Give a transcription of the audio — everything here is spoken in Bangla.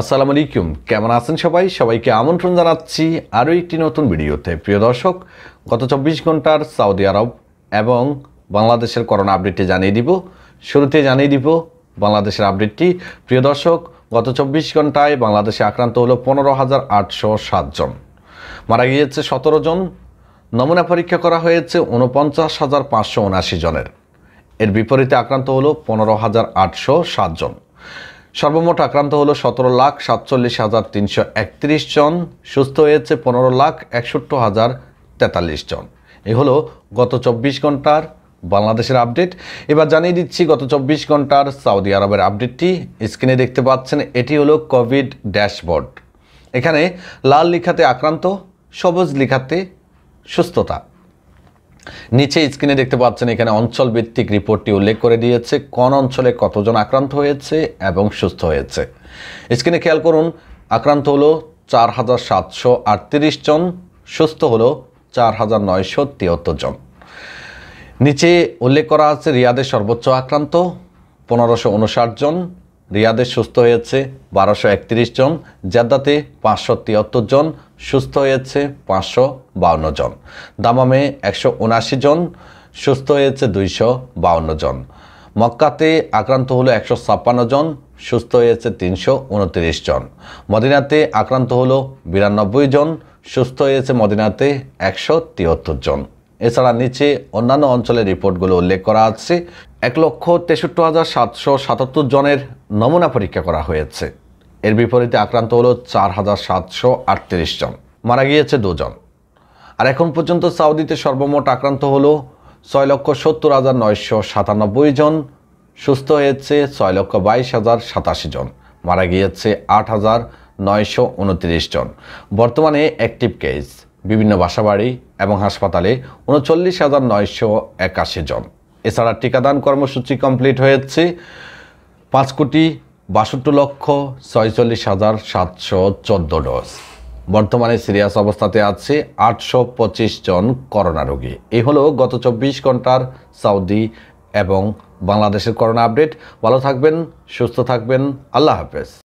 আসসালামু আলাইকুম কেমন আছেন সবাই সবাইকে আমন্ত্রণ জানাচ্ছি আরও একটি নতুন ভিডিওতে প্রিয় দর্শক গত চব্বিশ ঘন্টার সৌদি আরব এবং বাংলাদেশের করোনা আপডেটটি জানিয়ে দিব শুরুতে জানিয়ে দিব বাংলাদেশের আপডেটটি প্রিয় দর্শক গত চব্বিশ ঘন্টায় বাংলাদেশে আক্রান্ত হলো পনেরো হাজার আটশো সাতজন মারা গিয়েছে সতেরো জন নমুনা পরীক্ষা করা হয়েছে উনপঞ্চাশ হাজার পাঁচশো উনাশি জনের এর বিপরীতে আক্রান্ত হলো পনেরো হাজার আটশো সাতজন সর্বমোট আক্রান্ত হলো সতেরো লাখ সাতচল্লিশ হাজার তিনশো একত্রিশ জন সুস্থ হয়েছে পনেরো লাখ একষট্টি হাজার তেতাল্লিশ জন এ হলো গত চব্বিশ ঘন্টার বাংলাদেশের আপডেট এবার জানিয়ে দিচ্ছি গত চব্বিশ ঘন্টার সৌদি আরবের আপডেটটি স্ক্রিনে দেখতে পাচ্ছেন এটি হলো কোভিড ড্যাশবোর্ড এখানে লাল লিখাতে আক্রান্ত সবুজ লিখাতে সুস্থতা নিচে স্ক্রিনে দেখতে পাচ্ছেন এখানে অঞ্চল ভিত্তিক রিপোর্টটি উল্লেখ করে দিয়েছে কোন অঞ্চলে কতজন আক্রান্ত হয়েছে এবং সুস্থ হয়েছে স্ক্রিনে খেয়াল করুন আক্রান্ত হলো চার হাজার সাতশো আটত্রিশ জন সুস্থ হলো চার হাজার নয়শো জন নিচে উল্লেখ করা আছে রিয়াদের সর্বোচ্চ আক্রান্ত পনেরোশো উনষাট জন রিয়াদে সুস্থ হয়েছে বারোশো একত্রিশ জন জেদ্দাতে পাঁচশো তিয়াত্তর জন সুস্থ হয়েছে পাঁচশো বাউন্ন জন দামামে একশো উনাশি জন সুস্থ হয়েছে দুইশো বাউন্ন জন মক্কাতে আক্রান্ত হলো একশো ছাপ্পান্ন জন সুস্থ হয়েছে তিনশো উনত্রিশ জন মদিনাতে আক্রান্ত হলো বিরানব্বই জন সুস্থ হয়েছে মদিনাতে একশো তিয়াত্তর জন এছাড়া নিচে অন্যান্য অঞ্চলের রিপোর্টগুলো উল্লেখ করা আছে এক লক্ষ তেষট্টি হাজার সাতশো সাতাত্তর জনের নমুনা পরীক্ষা করা হয়েছে এর বিপরীতে আক্রান্ত হল চার হাজার সাতশো আটত্রিশ জন মারা গিয়েছে দুজন আর এখন পর্যন্ত সাউদিতে সর্বমোট আক্রান্ত হল ছয় লক্ষ সত্তর হাজার নয়শো সাতানব্বই জন সুস্থ হয়েছে ছয় লক্ষ বাইশ হাজার সাতাশি জন মারা গিয়েছে আট হাজার নয়শো উনত্রিশ জন বর্তমানে অ্যাক্টিভ কেস বিভিন্ন বাসাবাড়ি এবং হাসপাতালে উনচল্লিশ হাজার নয়শো একাশি জন এছাড়া টিকাদান কর্মসূচি কমপ্লিট হয়েছে পাঁচ কোটি বাষট্টি লক্ষ ছয়চল্লিশ হাজার সাতশো চোদ্দো ডোজ বর্তমানে সিরিয়াস অবস্থাতে আছে আটশো পঁচিশ জন করোনা রোগী এ হলো গত চব্বিশ ঘন্টার সৌদি এবং বাংলাদেশের করোনা আপডেট ভালো থাকবেন সুস্থ থাকবেন আল্লাহ হাফেজ